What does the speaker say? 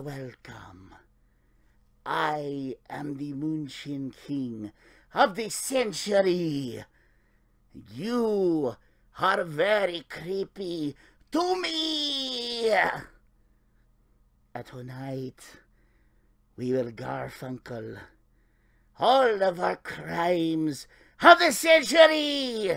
welcome. I am the Moonshin King of the century. You are very creepy to me. Tonight, we will garfunkel all of our crimes of the century.